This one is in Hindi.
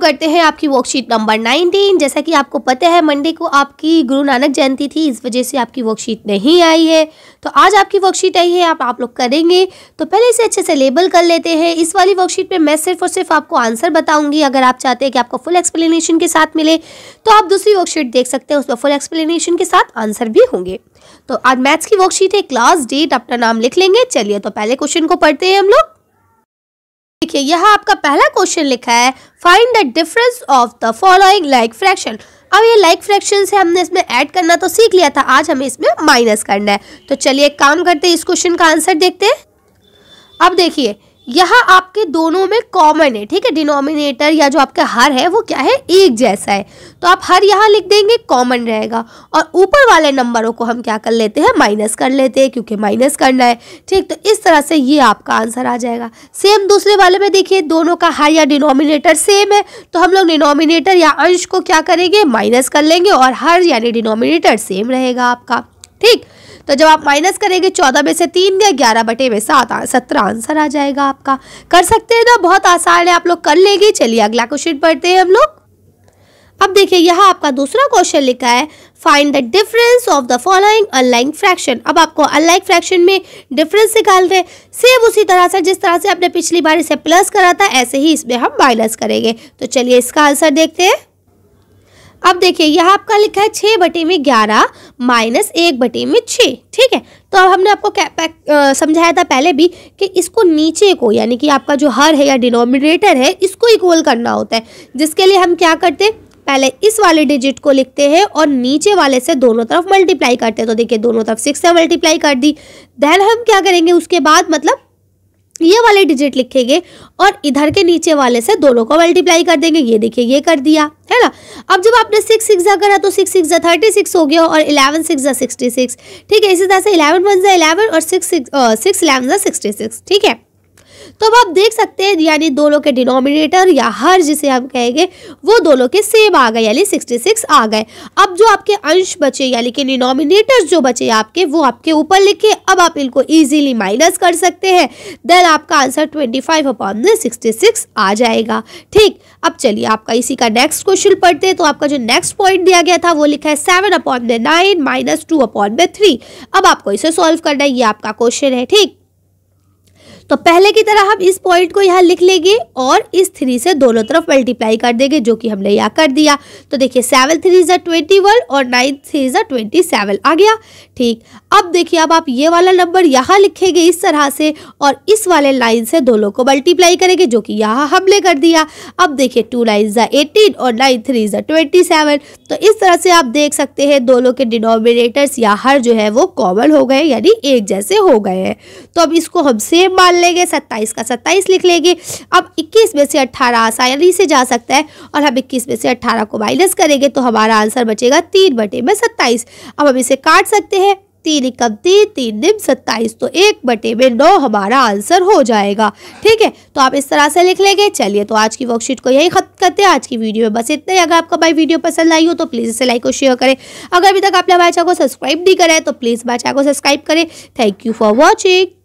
शुरू करते हैं आपकी वर्कशीट नंबर नाइनटीन जैसा कि आपको पता है मंडे को आपकी गुरु नानक जयंती थी इस वजह से आपकी वर्कशीट नहीं आई है तो आज आपकी वर्कशीट आई है आप आप लोग करेंगे तो पहले इसे अच्छे से लेबल कर लेते हैं इस वाली वर्कशीट पे मैं सिर्फ और सिर्फ आपको आंसर बताऊंगी अगर आप चाहते हैं कि आपको फुल एक्सप्लेनेशन के साथ मिले तो आप दूसरी वर्कशीट देख सकते हैं उसमें फुल एक्सप्लेनेशन के साथ आंसर भी होंगे तो आज मैथ्स की वर्कशीट है क्लास डेट अपना नाम लिख लेंगे चलिए तो पहले क्वेश्चन को पढ़ते हैं हम लोग देखिए यहाँ आपका पहला क्वेश्चन लिखा है find the difference of the following like fraction अब ये लाइक फ्रैक्शन से हमने इसमें ऐड करना तो सीख लिया था आज हमें इसमें माइनस करना है तो चलिए काम करते हैं इस क्वेश्चन का आंसर देखते हैं अब देखिए यह आपके दोनों में कॉमन है ठीक है डिनोमिनेटर या जो आपका हर है वो क्या है एक जैसा है तो आप हर यहाँ लिख देंगे कॉमन रहेगा और ऊपर वाले नंबरों को हम क्या कर लेते हैं माइनस कर लेते हैं क्योंकि माइनस करना है ठीक तो इस तरह से ये आपका आंसर आ जाएगा सेम दूसरे वाले में देखिए दोनों का हर या डिनोमिनेटर सेम है तो हम लोग डिनोमिनेटर या अंश को क्या करेंगे माइनस कर लेंगे और हर यानी डिनोमिनेटर सेम रहेगा आपका तो जब आप माइनस करेंगे चौदह में से तीन या ग्यारह बटे में सात सत्रह आंसर आ जाएगा आपका कर सकते हैं ना बहुत आसान है आप लोग कर लेंगे चलिए अगला क्वेश्चन पढ़ते हैं हम लोग अब देखिए यहाँ आपका दूसरा क्वेश्चन लिखा है find the difference of the following unlike fraction अब आपको अनलाइक फ्रैक्शन में डिफरेंस निकाल रहे सेम उसी तरह से जिस तरह से आपने पिछली बार इसे प्लस करा था ऐसे ही इसमें हम माइनस करेंगे तो चलिए इसका आंसर देखते हैं अब देखिए यह आपका लिखा है छः बटे में ग्यारह माइनस एक बटे में छः ठीक है तो अब हमने आपको समझाया था पहले भी कि इसको नीचे को यानी कि आपका जो हर है या डिनोमिनेटर है इसको इक्वल करना होता है जिसके लिए हम क्या करते हैं पहले इस वाले डिजिट को लिखते हैं और नीचे वाले से दोनों तरफ मल्टीप्लाई करते हैं तो देखिए दोनों तरफ सिक्स से मल्टीप्लाई कर दी देन हम क्या करेंगे उसके बाद मतलब ये वाले डिजिट लिखेंगे और इधर के नीचे वाले से दोनों को मल्टीप्लाई कर देंगे ये देखिए ये कर दिया है ना अब जब आपने सिक्स सिक्स करा तो सिक्स सिक्स थर्टी सिक्स हो गया और इलेवन सिक्स सिक्सटी सिक्स ठीक है इसी तरह से इलेवन वन ज़ा इलेवन और सिक्स सिक्स सिक्स इलेवन ज़ा सिक्सटी सिक्स ठीक है तो अब आप देख सकते हैं यानी दोनों के डिनोमिनेटर या हर जिसे हम कहेंगे वो दोनों के सेम आ गए यानी सिक्सटी सिक्स आ गए अब जो आपके अंश बचे यानी कि डिनोमिनेटर्स जो बचे आपके वो आपके ऊपर लिखे अब आप इनको ईजिली माइनस कर सकते हैं देन आपका answer twenty five upon sixty six आ जाएगा ठीक अब चलिए आपका इसी का नेक्स्ट क्वेश्चन पढ़ते हैं तो आपका जो नेक्स्ट पॉइंट दिया गया था वो लिखा है सेवन अपॉन में नाइन माइनस टू अपॉन में थ्री अब आपको इसे सॉल्व करना है ये आपका क्वेश्चन है ठीक तो पहले की तरह हम इस पॉइंट को यहाँ लिख लेंगे और इस थ्री से दोनों तरफ मल्टीप्लाई कर देंगे जो कि हमने यहाँ कर दिया तो देखिए सेवन थ्री ज़ा ट्वेंटी वन और नाइन थ्री ज़ा ट्वेंटी सेवन आ गया ठीक अब देखिए अब आप ये वाला नंबर यहाँ लिखेंगे इस तरह से और इस वाले लाइन से दोनों को मल्टीप्लाई करेंगे जो कि यहाँ हमने कर दिया अब देखिए टू नाइन ज़ा एटीन और नाइन थ्री ज़ा ट्वेंटी सेवन तो इस तरह से आप देख सकते हैं दोनों के डिनोमिनेटर्स यहाँ हर जो है वो कॉमन हो गए यानी एक जैसे हो गए हैं तो अब इसको हम सेम मान लेंगे सत्ताईस का सत्ताईस लिख लेंगे अब इक्कीस में से अट्ठारह आसानी से जा सकता है और हम इक्कीस में से अट्ठारह को माइनस करेंगे तो हमारा आंसर बचेगा तीन बटे में सत्ताईस अब हम इसे काट सकते हैं तीन एकम तीन तीन निम सत्ताईस तो एक बटे में नौ हमारा आंसर हो जाएगा ठीक है तो आप इस तरह से लिख लेंगे चलिए तो आज की वर्कशीट को यही खत्म करते हैं आज की वीडियो में बस इतना ही अगर आपको हमारी वीडियो पसंद आई हो तो प्लीज़ इसे लाइक और शेयर करें अगर अभी तक आपने हमारे चैनल को सब्सक्राइब नहीं करा है तो प्लीज़ हमारे चैनल को सब्सक्राइब करें थैंक यू फॉर वॉचिंग